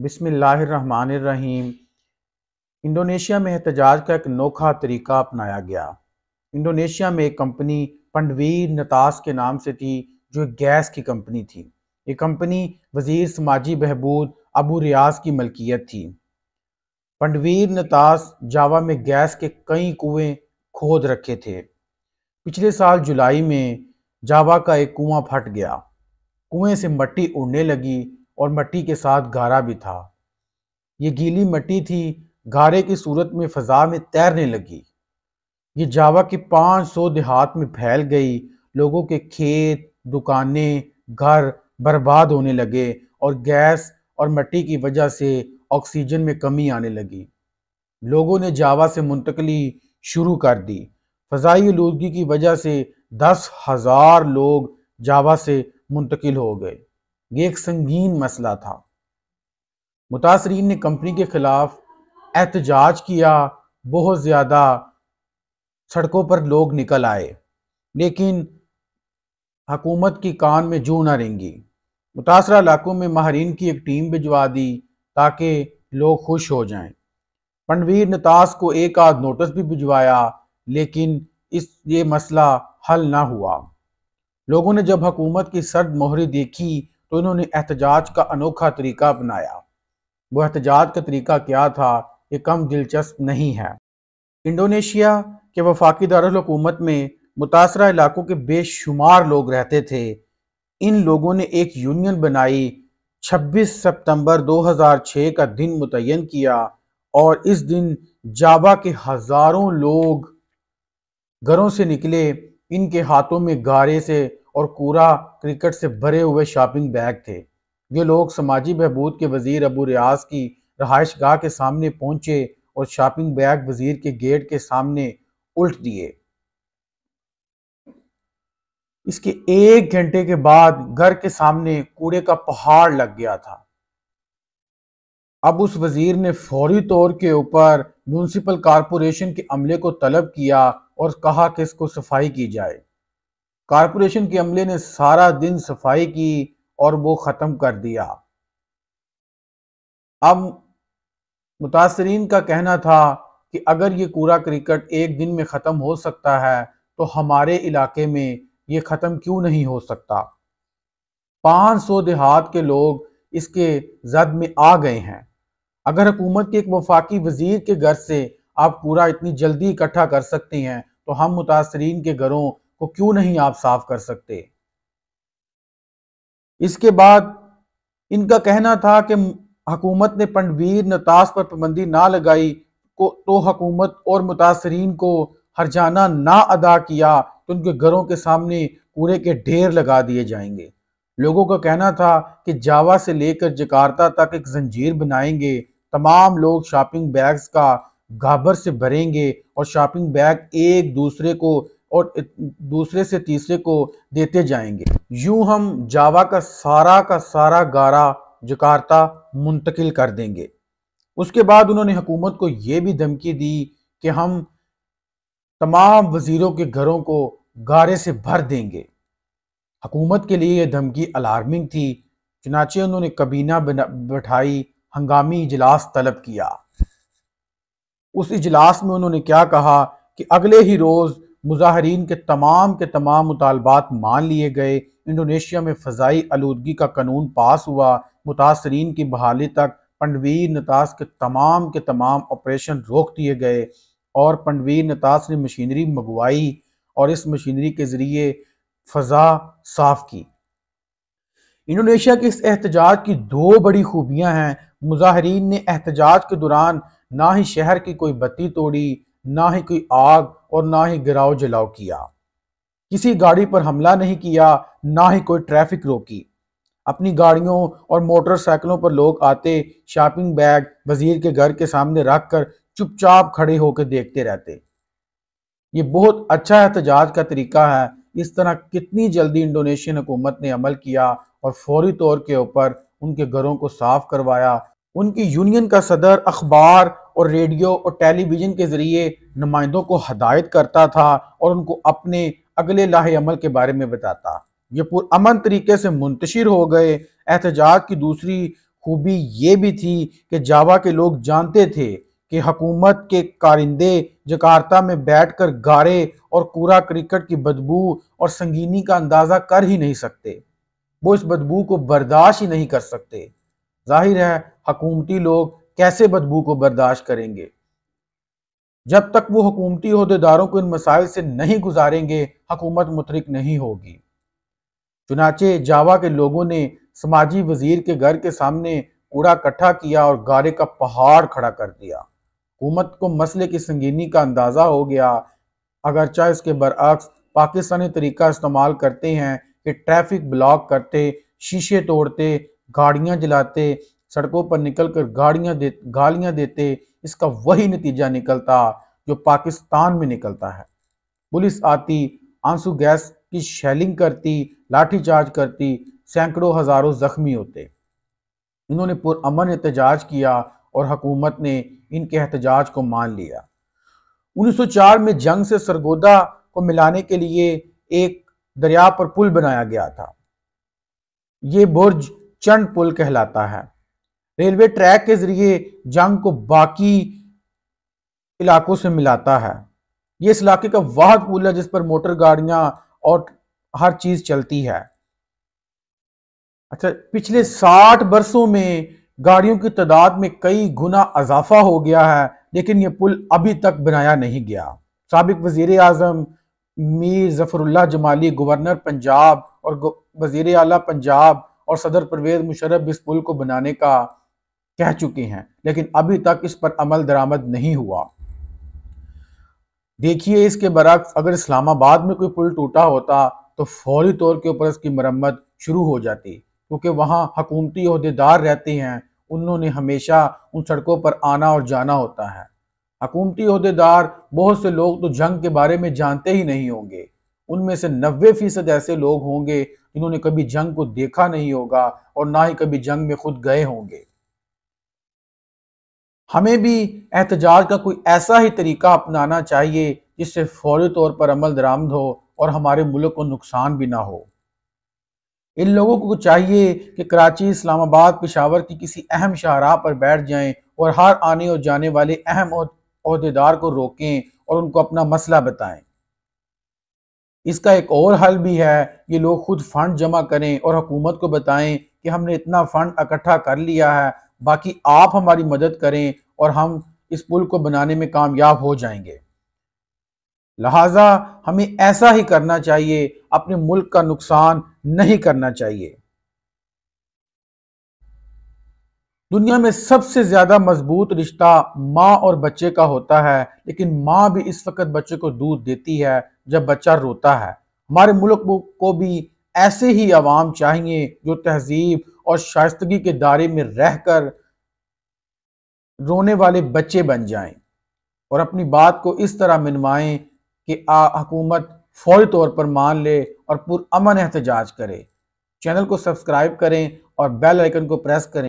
बिसमीम इंडोनेशिया में एहतजाज का एक नोखा तरीका अपनाया गया इंडोनेशिया में एक कंपनी पंडवीर नतास के नाम से थी जो एक गैस की कंपनी थी ये कंपनी वजीर समाजी बहबूद अबू रियाज की मलकियत थी पंडवीर नतास जावा में गैस के कई कुएं खोद रखे थे पिछले साल जुलाई में जावा का एक कुआं फट गया कुएं से मट्टी उड़ने लगी और मट्टी के साथ गारा भी था ये गीली मट्टी थी गारे की सूरत में फ़जा में तैरने लगी ये जावा के 500 देहात में फैल गई लोगों के खेत दुकानें घर बर्बाद होने लगे और गैस और मट्टी की वजह से ऑक्सीजन में कमी आने लगी लोगों ने जावा से मुंतकली शुरू कर दी फ़जाई आलूदगी की वजह से दस हज़ार लोग जावा से मुंतकिल हो गए ये एक संगीन मसला था मुतासरीन ने कंपनी के खिलाफ एहतजाज किया बहुत ज़्यादा सड़कों पर लोग निकल आए लेकिन हकूमत की कान में जू ना रेंगी मुतासर इलाकों में माहरीन की एक टीम भिजवा दी ताकि लोग खुश हो जाएं। पंडवीर नतास को एक आध नोटिस भी भिजवाया लेकिन इस ये मसला हल ना हुआ लोगों ने जब हकूमत की सर्द मोहरी देखी तो इन्होंने एहतजाज का अनोखा तरीका अपनाया वो एहतजाज का तरीका क्या था ये कम दिलचस्प नहीं है इंडोनेशिया के वफाकी दारकूमत में मुतासर इलाकों के बेशुमार लोग रहते थे इन लोगों ने एक यूनियन बनाई 26 सितंबर 2006 का दिन मुतन किया और इस दिन जावा के हज़ारों लोग घरों से निकले इनके हाथों में गारे से और कूड़ा क्रिकेट से भरे हुए शॉपिंग बैग थे ये लोग समाजी बहबूद के वजीर अबू रियाज की रहायश गाह के सामने पहुंचे और शॉपिंग बैग वजीर के गेट के सामने उल्ट दिए इसके एक घंटे के बाद घर के सामने कूड़े का पहाड़ लग गया था अब उस वजीर ने फौरी तौर के ऊपर म्यूनसिपल कारपोरेशन के अमले को तलब किया और कहा कि इसको सफाई की जाए कारपोरेशन के अमले ने सारा दिन सफाई की और वो ख़त्म कर दिया अब मुतासरीन का कहना था कि अगर ये कूड़ा क्रिकेट एक दिन में ख़त्म हो सकता है तो हमारे इलाके में ये ख़त्म क्यों नहीं हो सकता 500 देहात के लोग इसके जद में आ गए हैं अगर हुकूमत के एक वफाकी वजीर के घर से आप कूड़ा इतनी जल्दी इकट्ठा कर सकते हैं तो हम मुतासरीन के घरों को तो क्यों नहीं आप साफ कर सकते इसके बाद इनका कहना था कि हकूमत ने पंडवीर नताश पर पाबंदी ना लगाई को तो हकूमत और मुतासरीन को हरजाना ना अदा किया तो उनके घरों के सामने कूड़े के ढेर लगा दिए जाएंगे लोगों का कहना था कि जावा से लेकर जकार्ता तक एक जंजीर बनाएंगे तमाम लोग शॉपिंग बैग्स का घाबर से भरेंगे और शॉपिंग बैग एक दूसरे को और दूसरे से तीसरे को देते जाएंगे यूं हम जावा का सारा का सारा गारा जकार्ता मुंतकिल कर देंगे उसके बाद उन्होंने हुकूमत को ये भी धमकी दी कि हम तमाम वजीरों के घरों को गारे से भर देंगे हकूमत के लिए यह धमकी अलार्मिंग थी चुनाचे उन्होंने कबीना बैठाई हंगामी इजलास तलब किया उस इजलास में उन्होंने क्या कहा कि अगले ही रोज़ मुजाहरीन के तमाम के तमाम मुतालबात मान लिए गए इंडोनेशिया में फ़जाई आलूदगी का कानून पास हुआ मुतासरीन की बहाली तक पनवीर नतास के तमाम के तमाम ऑपरेशन रोक दिए गए और पनवीर नतास ने मशीनरी मंगवाई और इस मशीनरी के ज़रिए फ़जा साफ की इंडोनेशिया के इस एहतजाज की दो बड़ी खूबियां हैं मुजाहरीन ने एहतजाज के दौरान ना ही शहर की कोई बत्ती तोड़ी ना ही कोई आग और ना ही गिराव जलाव किया किसी गाड़ी पर हमला नहीं किया ना ही कोई ट्रैफिक रोकी अपनी गाड़ियों और मोटरसाइकिलों पर लोग आते शॉपिंग बैग वजीर के घर के सामने रख कर चुपचाप खड़े होकर देखते रहते ये बहुत अच्छा एहतजाज का तरीका है इस तरह कितनी जल्दी इंडोनेशियन हुकूमत ने अमल किया और फौरी तौर के ऊपर उनके घरों को साफ करवाया उनकी यूनियन का सदर अखबार और रेडियो और टेलीविज़न के ज़रिए नुमाइंदों को हदायत करता था और उनको अपने अगले लाहे अमल के बारे में बताता ये पुरअमन तरीके से मुंतशिर हो गए एहतजाज की दूसरी खूबी ये भी थी कि जावा के लोग जानते थे कि हकूमत के कारिंदे जकार्ता में बैठकर गारे और कूड़ा क्रिकेट की बदबू और संगीनी का अंदाज़ा कर ही नहीं सकते वो इस बदबू को बर्दाश्त ही नहीं कर सकते जाहिर है हकूमती लोग कैसे बदबू को बर्दाश्त करेंगे जब तक वो हुकूमती अहदेदारों को इन मसाइल से नहीं गुजारेंगे हकूमत मुतरक नहीं होगी चुनाचे जावा के लोगों ने समाजी वजीर के घर के सामने कूड़ा इकट्ठा किया और गारे का पहाड़ खड़ा कर दिया हुकूमत को मसले की संगीनी का अंदाज़ा हो गया चाहे इसके बरअक्स पाकिस्तानी तरीका इस्तेमाल करते हैं कि ट्रैफिक ब्लॉक करते शीशे तोड़ते गाड़ियां जलाते सड़कों पर निकलकर गाड़ियां दे गालियां देते इसका वही नतीजा निकलता जो पाकिस्तान में निकलता है पुलिस आती आंसू गैस की शेलिंग करती लाठीचार्ज करती सैकड़ों हजारों जख्मी होते इन्होंने पुरअमन एहतजाज किया और हकूमत ने इनके एहतजाज को मान लिया 1904 में जंग से सरगोदा को मिलाने के लिए एक दरिया पर पुल बनाया गया था ये बुर्ज चंड पुल कहलाता है रेलवे ट्रैक के जरिए जंग को बाकी इलाकों से मिलाता है ये इस इलाके का वाहद पुल है जिस पर मोटर गाड़ियां और हर चीज चलती है अच्छा पिछले 60 बरसों में गाड़ियों की तादाद में कई गुना इजाफा हो गया है लेकिन यह पुल अभी तक बनाया नहीं गया सबक वजीर आजम मीर जफरुल्ला जमाली गवर्नर पंजाब और वजीर अला पंजाब और सदर परवेज मुशरफ इस पुल को बनाने का कह चुकी हैं लेकिन अभी तक इस पर अमल दरामद नहीं हुआ देखिए इसके बरक्स अगर इस्लामाबाद में कोई पुल टूटा होता तो फौरी तौर के ऊपर इसकी मरम्मत शुरू हो जाती क्योंकि वहाँ हकूमती अहदेदार रहते हैं उन्होंने हमेशा उन सड़कों पर आना और जाना होता है हकूमती अहदेदार बहुत से लोग तो जंग के बारे में जानते ही नहीं होंगे उनमें से नब्बे फीसद ऐसे लोग होंगे जिन्होंने कभी जंग को देखा नहीं होगा और ना ही कभी जंग में खुद गए होंगे हमें भी एहतजाज का कोई ऐसा ही तरीका अपनाना चाहिए जिससे फौरी तौर पर अमल दरामद हो और हमारे मुल्क को नुकसान भी ना हो इन लोगों को चाहिए कि कराची इस्लामाबाद पिशावर की किसी अहम शाहराह पर बैठ जाएं और हर आने और जाने वाले अहम अहदेदार को रोकें और उनको अपना मसला बताएं इसका एक और हल भी है ये लोग खुद फंड जमा करें और हुकूमत को बताएं कि हमने इतना फंड इकट्ठा कर लिया है बाकी आप हमारी मदद करें और हम इस पुल को बनाने में कामयाब हो जाएंगे लिहाजा हमें ऐसा ही करना चाहिए अपने मुल्क का नुकसान नहीं करना चाहिए दुनिया में सबसे ज्यादा मजबूत रिश्ता माँ और बच्चे का होता है लेकिन माँ भी इस वक्त बच्चे को दूध देती है जब बच्चा रोता है हमारे मुल्क को भी ऐसे ही आवाम चाहिए जो तहजीब और शाइस्तगी के दायरे में रहकर रोने वाले बच्चे बन जाएं और अपनी बात को इस तरह मनवाएं कि आ हकूमत फौरी तौर पर मान ले और पुरअमन एहतजाज करे चैनल को सब्सक्राइब करें और बेल आइकन को प्रेस करें